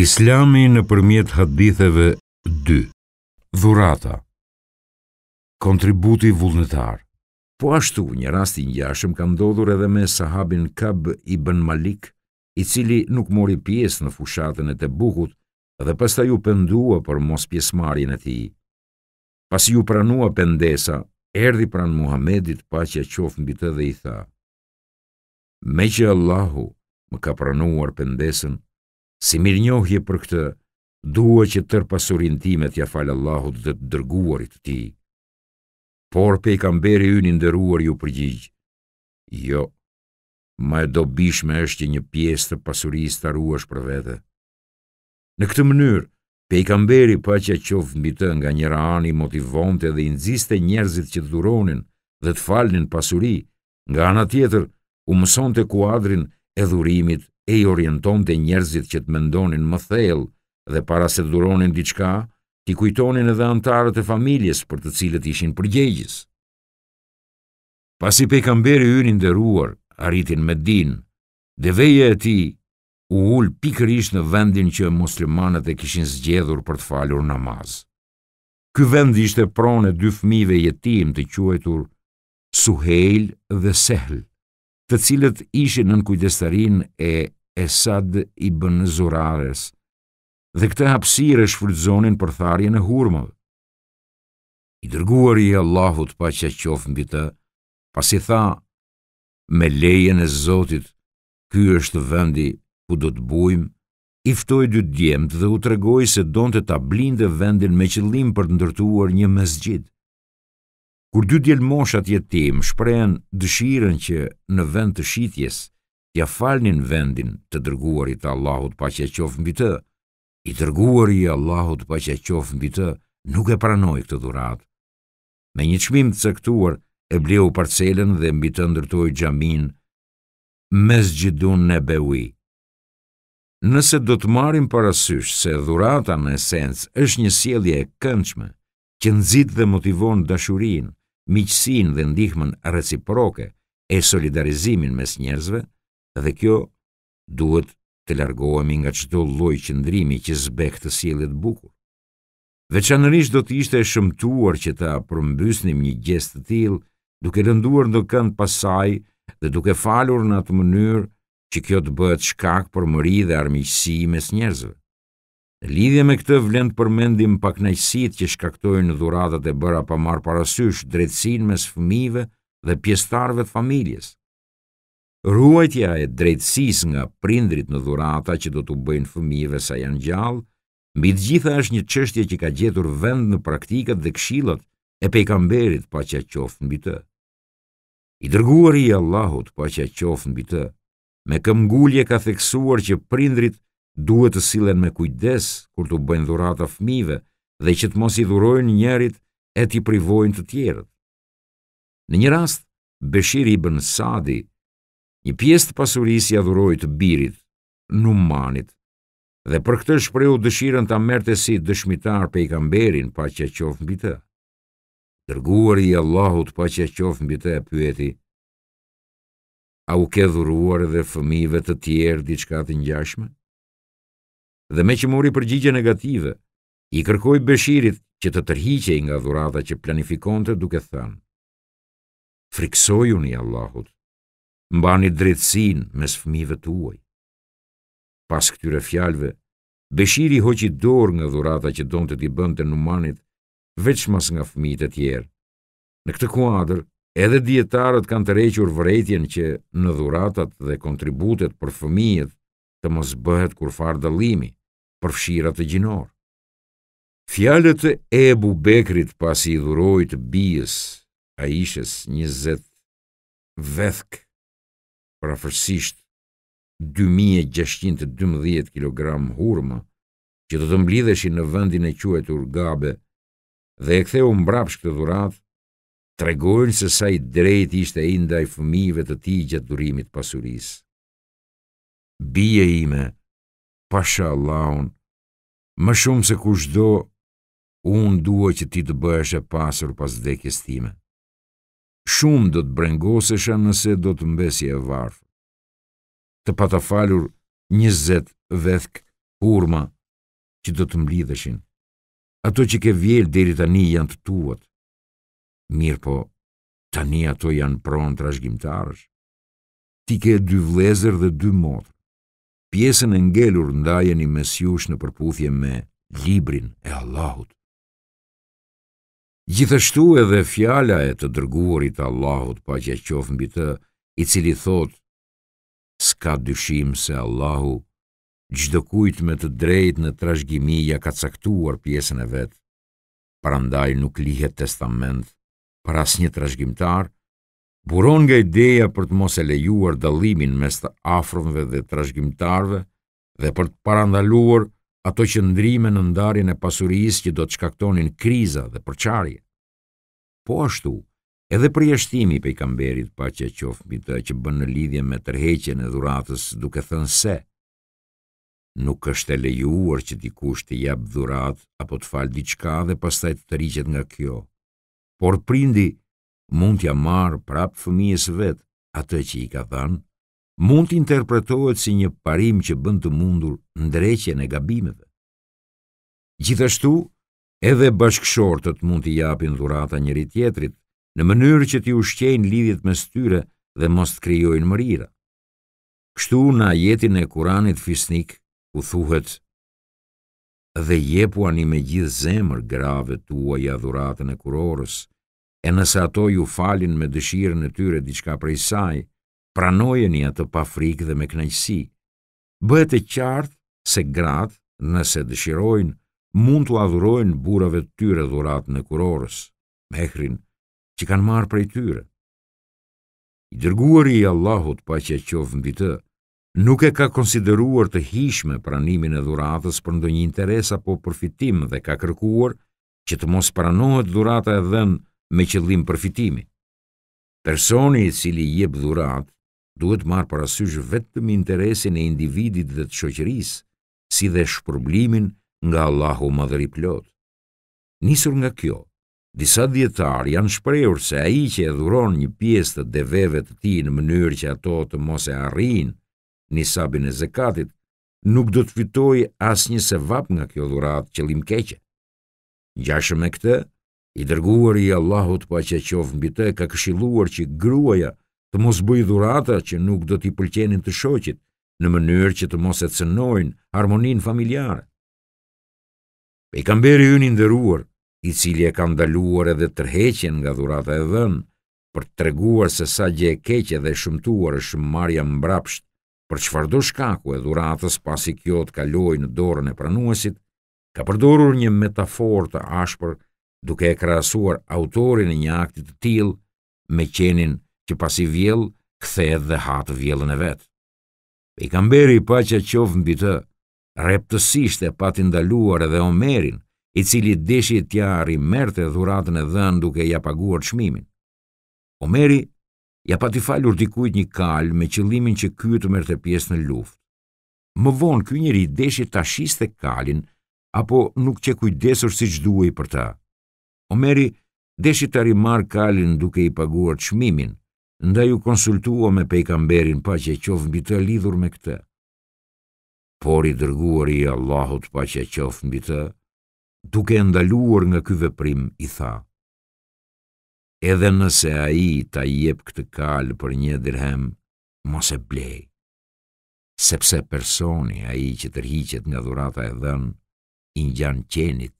Islami në përmjet haditheve 2 Dhurata Kontributi vullnetar Po ashtu një rast i njashëm ka ndodhur edhe me sahabin Kab i Ben Malik, i cili nuk mori pjesë në fushatën e të buhut dhe pasta ju pëndua për mos pjesmarin e ti. Pas ju pranua pëndesa, erdi pran Muhamedit pa që qofë mbi të dhe i tha. Me që Allahu më ka pranuar pëndesën, Si mirë njohje për këtë, dua që tërë pasurin time t'ja falë Allahut dhe të dërguarit ti. Por pe i kam beri unë i ndëruar ju përgjigjë. Jo, ma e do bishme është që një pjesë të pasurisë të arruash për vete. Në këtë mënyrë, pe i kam beri pa që e qovë mbi të nga njëra ani motivonte dhe inziste njerëzit që të duronin dhe të falnin pasuri, nga ana tjetër u mëson të kuadrin e dhurimit e i orienton të njerëzit që të mendonin më thellë dhe para se të duronin diçka, ti kujtonin edhe antarët e familjes për të cilët ishin përgjegjis. Pas i pejkamberi yn i arritin me din, dhe veje e ti u ull pikërish në vendin që muslimanët e kishin zgjedhur për të falur namaz. Ky vend ishte prone dy fmive jetim të quajtur Suhejl dhe Sehl të cilët ishin në kujdestarin e Esad i bën Zurares, dhe këtë hapsire shfrydzonin për tharjen e hurmëv. I dërguar i Allahut pa që qofë mbi të, pasi tha, me lejen e Zotit, ky është vendi ku do të bujmë, i ftoj dy djemët dhe u tregoj se donë të ta dhe vendin me qëllim për të ndërtuar një mezgjitë. Kur dy djel moshat jetim shprehen dëshirën që në vend të shitjes t'ia falnin vendin të dërguarit të Allahut paqja qof mbi të, i dërguari i Allahut paqja qof mbi të, nuk e pranoi këtë dhuratë. Me një çmim të caktuar e bleu parcelën dhe mbi të ndërtoi xhamin mes xhidun e bewi. Nëse do të marrim parasysh se dhurata në esencë është një sjellje e këndshme që nxit dhe motivon dashurinë, miqësin dhe ndihmën reciproke e solidarizimin mes njerëzve, dhe kjo duhet të largohemi nga qëto loj qëndrimi që zbek të sielit bukur. Veçanërisht do të ishte e shëmtuar që ta përmbysnim një gjest të til, duke rënduar në kënd pasaj dhe duke falur në atë mënyrë që kjo të bëhet shkak për mëri dhe armiqësi mes njerëzve. Lidhje me këtë vlen të përmendim pak nëjësit që shkaktojnë dhuratat e bëra pa marë parasysh drejtsin mes fëmive dhe pjestarve të familjes. Ruajtja e drejtsis nga prindrit në dhurata që do të bëjnë fëmive sa janë gjallë, mbi të gjitha është një qështje që ka gjetur vend në praktikat dhe kshilat e pejkamberit pa që a qofë në bitë. I dërguar i Allahut pa që a qofë në bitë, me këmgullje ka theksuar që prindrit duhet të silen me kujdes kur të bëjnë dhurata fmive dhe që të mos i dhurojnë njerit e t'i privojnë të tjerët. Në një rast, Beshiri i bën Sadi, një pjesë të pasuris i adhuroj të birit, numanit, dhe për këtë shpreu dëshiren të amerte si dëshmitar pe i kamberin pa që qofë mbi të. Dërguar i Allahut pa që qofë mbi të e pyeti, a u ke dhuruar edhe fëmive të tjerë diçka të njashmet? dhe me që mori përgjigje negative, i kërkoj Beshirit që të tërhiqe nga dhurata që planifikon të duke thënë. Friksojuni Allahut, mbani drejtsin me sfmive të uaj. Pas këtyre fjalve, Beshiri hoqi dorë nga dhurata që donë të t'i bënd të numanit, veç mas nga fmit e tjerë. Në këtë kuadrë, edhe djetarët kanë të requr vërejtjen që në dhuratat dhe kontributet për fëmijet të mos bëhet kur farë dëlimi përfshirat të gjinor. Fjalet e Ebu Bekrit pas i dhurojt bijës a ishes njëzet vethk, pra fërsisht 2612 kg hurma, që të të mblidheshi në vëndin e quet urgabe dhe e ktheu mbrapsh këtë dhurat, tregojnë se sa i drejt ishte e indaj fëmive të ti gjatë durimit pasuris. Bije ime, pasha Allahun, më shumë se kush do, unë dua që ti të bëhesh pasur pas dhe time. Shumë do të brengosesha nëse do të mbesje e varfë. Të pata falur zetë vethk hurma që do të mblidheshin. Ato që ke vjelë deri tani janë të tuat. Mirë po, tani ato janë pronë të rashgjimtarësh. Ti ke dy vlezër dhe dy motë pjesën e ngelur ndajeni me sjush në përputhje me librin e Allahut. Gjithashtu edhe fjala e të dërguarit të Allahut pa që qof mbi të, i cili thotë: "S'ka dyshim se Allahu çdo kujt me të drejtë në trashgimi ja ka caktuar pjesën e vet. Prandaj nuk lihet testament për asnjë trashëgimtar, Buron nga ideja për të mos e lejuar dalimin mes të afrëmve dhe trashgjimtarve dhe për të parandaluar ato që ndrime në ndarjen e pasuris që do të shkaktonin kriza dhe përqarje. Po ashtu, edhe për jashtimi i kamberit pa që qofë mbi të që bënë në lidhje me tërheqjen e dhuratës duke thënë se, nuk është e lejuar që dikush të jap dhurat apo të falë diçka dhe pastaj të tërhiqet nga kjo. Por prindi, mund t'ja marë prapë fëmijës vetë atë që i ka thanë, mund t'interpretohet si një parim që bënd të mundur ndreqje në gabimeve. Gjithashtu, edhe bashkëshortët mund t'i japin dhurata njëri tjetrit, në mënyrë që t'i ushqenë lidhjet me styre dhe mos t'kryojnë mërira. Kështu në jetin e kuranit fisnik, ku thuhet, dhe jepuani me gjithë zemër grave tuaja dhuratën e kurorës, e nëse ato ju falin me dëshirën e tyre diçka prej saj, pranojeni atë pa frikë dhe me kënaqësi. Bëhet e qartë se gratë, nëse dëshirojnë, mund t'u adhurojnë burrave të tyre dhurat në kurorës, mehrin që kanë marrë prej tyre. I dërguari i Allahut paqja qof mbi të, nuk e ka konsideruar të hishme pranimin e dhuratës për ndonjë interes apo përfitim dhe ka kërkuar që të mos pranohet dhurata e dhënë me qëllim përfitimi. Personi i cili jep dhurat duhet marë parasysh vetëm interesin e individit dhe të shoqërisë, si dhe shpërblimin nga Allahu madhëri plot. Nisur nga kjo, disa djetar janë shprehur se a i që e dhuron një pjesë të deveve të ti në mënyrë që ato të mos e arrin një sabin e zekatit, nuk do të fitoj as një sevap nga kjo dhurat që lim keqe. Gjashëm e këtë, i dërguar i Allahut pa që qovë mbi të, ka këshiluar që gruaja të mos bëjë dhurata që nuk do t'i pëlqenin të shoqit, në mënyrë që të mos e të harmonin familjarë. Pe i kamberi unë ndëruar, i cili e ka ndaluar edhe tërheqen nga dhurata e dhenë, për të treguar se sa gje e keqe dhe shumtuar është marrja mbrapsht, për qëfardo shkaku e dhuratës pasi kjo të kaloj në dorën e pranuesit, ka përdorur një metaforë të ashpër duke e krasuar autorin e një aktit të tilë me qenin që pasi vjell, kthehet dhe hatë vjellën e vetë. I kamberi pa që qovë mbi të, reptësisht e pati ndaluar edhe omerin, i cili deshi tjarë i merte dhuratën e dhenë duke ia paguar çmimin. Omeri ja pati falur dikujt një kalë me qëllimin që kytë merte pjesë në luft. Më vonë i deshi tashiste kalin, apo nuk që kujdesur si qduaj për ta. Omeri deshi të rimar kalin duke i paguar të shmimin, nda ju konsultua me pejkamberin pa që qofë mbi të lidhur me këte. Por i dërguar i Allahut pa që qofë mbi të, duke ndaluar nga ky veprim, i tha. Edhe nëse a i ta jep këtë kalë për një dirhem, mos e blej, sepse personi a i që tërhiqet nga dhurata e dhenë, i njën qenit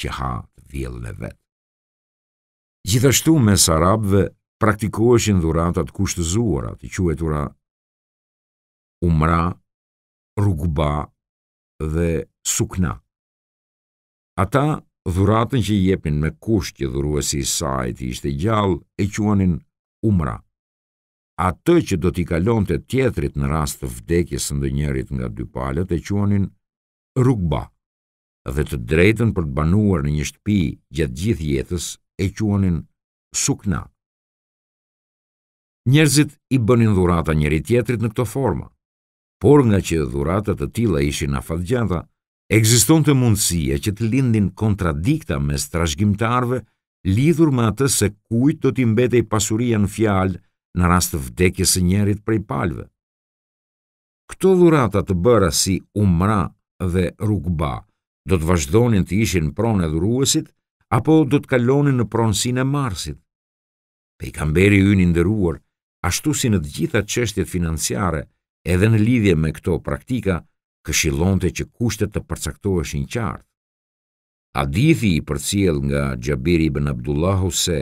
që ha vjellën e vetë. Gjithashtu me sarabëve praktikoheshin dhuratat kushtëzuarat, të quetura Umra, Rugba dhe Sukna. Ata dhuratën që i jepnin me kusht që dhuruesi i saj të ishte gjallë e quanin Umra. Atë që do t'i kalonte tjetrit në rast të vdekjes së ndonjërit nga dy palët e quanin Rugba dhe të drejtën për të banuar në një shtëpi gjatë gjithë jetës e quonin sukna. Njerëzit i bënin dhurata njëri tjetrit në këto forma, por nga që dhuratat të tila ishin a fatgjata, egziston të mundësia që të lindin kontradikta me strashgjimtarve lidhur me atë se kujt do t'i mbetej pasuria në fjalë në rast të vdekjes e njerit prej palve. Këto dhurata të bëra si umra dhe rukba do të vazhdonin të ishin pronë dhuruesit, apo do të kaloni në pronsin e Marsit. kamberi ju një ndëruar, ashtu si në të gjitha qështjet financiare, edhe në lidhje me këto praktika, këshilonte që kushtet të përcaktoheshin qartë. Adithi i përcjel nga Gjabiri ibn Abdullahu se,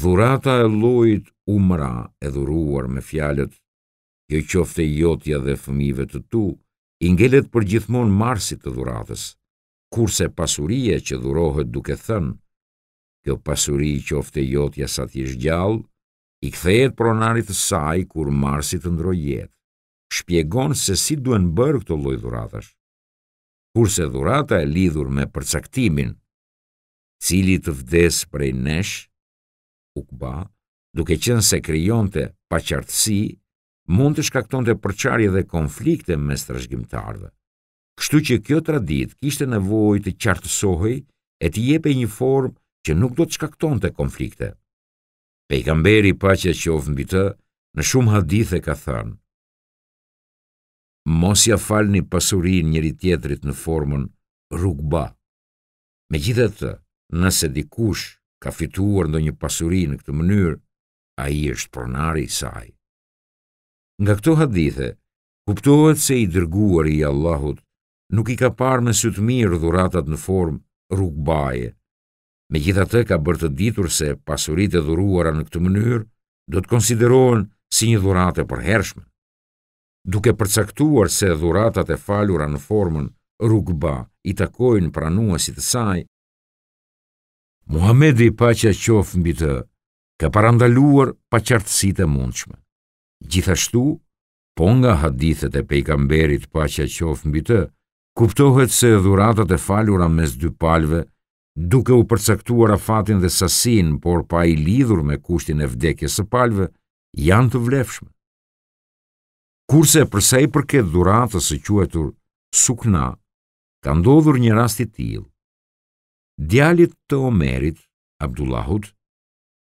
dhurata e lojt umra e dhuruar me fjalet, jo qofte jotja dhe fëmive të tu, ingelet për gjithmon marsit të dhuratës, kurse pasuria që dhurohet duke thënë, kjo pasuri që ofte jotja sa t'i gjallë, i kthejet pronarit të saj kur marsit të ndrojjet, shpjegon se si duen bërë këto loj dhuratash, kurse dhurata e lidhur me përcaktimin, cili të vdes për e nesh, u këba, duke qenë se kryon të paqartësi, mund të shkakton të përqarje dhe konflikte me strashgjimtarve kështu që kjo tradit kishte nevoj të qartësohëj e të jepe një form që nuk do të shkakton të konflikte. Pejkamberi pa që që ofën mbi të, në shumë hadithe ka thënë, mos ja falni pasurin njëri tjetrit në formën rrugba. Me gjithet të, nëse dikush ka fituar ndo një pasurin në këtë mënyrë, a i është pronari i saj. Nga këto hadithe, kuptohet se i dërguar i Allahut nuk i ka parë me sytë mirë dhuratat në formë rrugbaje. Me gjitha të ka bërë të ditur se pasurit e dhuruara në këtë mënyrë do të konsiderohen si një dhurate për hershme. Duke përcaktuar se dhuratat e falura në formën rrugba i takojnë si të saj, Muhamedi pa që qofë mbi të ka parandaluar pa qartësit e mundshme. Gjithashtu, po nga hadithet e pejkamberit pa që qofë mbi të, Kuptohet se dhuratat e falura mes dy palve, duke u përcaktuar afatin dhe sasin, por pa i lidhur me kushtin e vdekjes së palve, janë të vlefshme. Kurse përsa i përket dhuratës së quajtur sukna, ka ndodhur një rast i tillë. Djalit të Omerit, Abdullahut,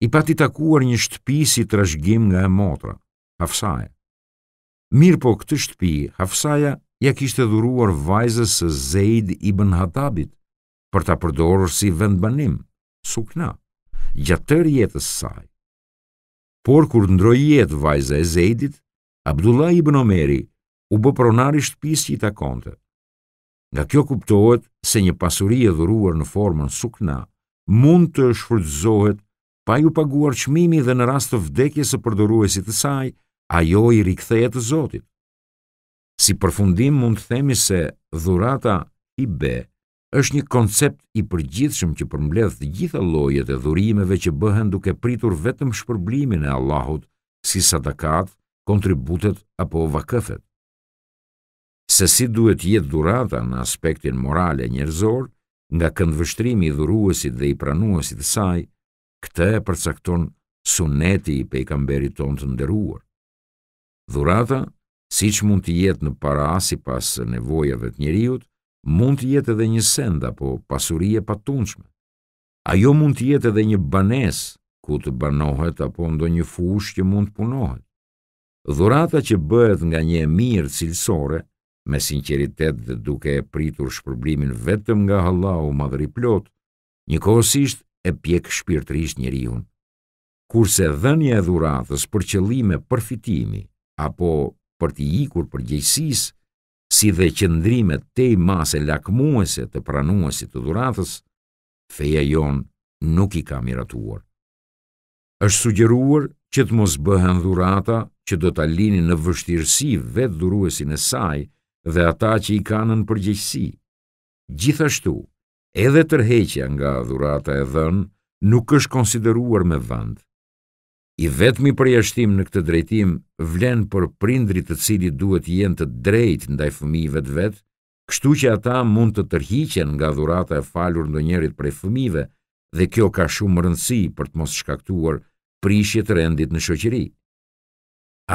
i pati takuar një shtëpi si trashëgim nga e motra, Hafsaja. Mirë po këtë shtëpi, Hafsaja ja kishtë dhuruar vajzës së Zeid ibn Hatabit për ta përdorur si vendbanim, sukna, gjatë tërë jetës saj. Por kur ndroi jetë vajza e Zeidit, Abdullah ibn Omeri u bë pronari i shtëpisë që i takonte. Nga kjo kuptohet se një pasuri e dhuruar në formën sukna mund të shfrytëzohet pa ju paguar çmimi dhe në rast të vdekjes së përdoruesit të saj, ajo i rikthehet Zotit. Si përfundim mund të themi se dhurata i be është një koncept i përgjithshëm që përmbledh të gjitha llojet e dhurimeve që bëhen duke pritur vetëm shpërblimin e Allahut, si sadakat, kontributet apo vakëfet. Se si duhet jetë dhurata në aspektin moral e njerëzor, nga këndvështrimi i dhuruesit dhe i pranuesit saj, këtë e përcakton suneti i pejgamberit tonë të nderuar. Dhurata si që mund të jetë në para si pas nevojave të njeriut, mund të jetë edhe një send apo pasurie patunçme. Ajo mund të jetë edhe një banes ku të banohet apo ndo një fush që mund të punohet. Dhurata që bëhet nga një mirë cilësore, me sinceritet dhe duke e pritur shpërblimin vetëm nga Allahu madhëri plot, një kohësisht e pjek shpirtrisht njëri Kurse dhenja e dhuratës për qëllime përfitimi apo për t'i ikur për gjëjsis, si dhe qëndrimet te i mase lakmuese të pranuese të dhurathës, feja jon nuk i ka miratuar. është sugjeruar që të mos bëhen dhurata që do t'a lini në vështirësi vetë dhuruesin e saj dhe ata që i kanën për gjëjsi. Gjithashtu, edhe tërheqja nga dhurata e dhenë nuk është konsideruar me vëndë, I vetmi përjashtim në këtë drejtim vlen për prindrit të cilit duhet jenë të drejt në daj fëmive të vetë, kështu që ata mund të tërhiqen nga dhurata e falur në njerit për e fëmive dhe kjo ka shumë rëndësi për të mos shkaktuar prishjet rendit në shoqeri.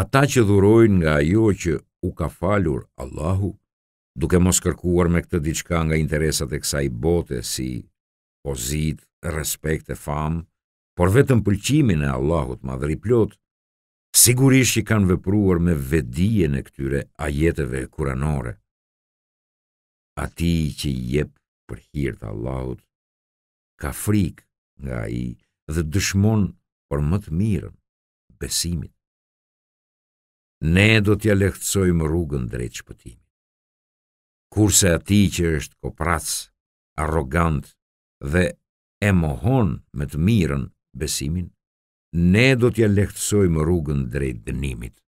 Ata që dhurojnë nga ajo që u ka falur Allahu, duke mos kërkuar me këtë diçka nga interesat e kësa i bote si pozit, respekt e famë, por vetëm pëlqimin e Allahut madhëri plot, sigurisht që kanë vepruar me vedije në këtyre ajeteve kuranore. A ti që i jep për hirtë Allahut, ka frik nga i dhe dëshmon për më të mirën, besimit. Ne do t'ja lehtësojmë rrugën drejt shpëtimit. Kurse ati që është kopratës, arrogant dhe e mohon me të mirën besimin ne do t'ja lehtësojmë rrugën drejt dënimit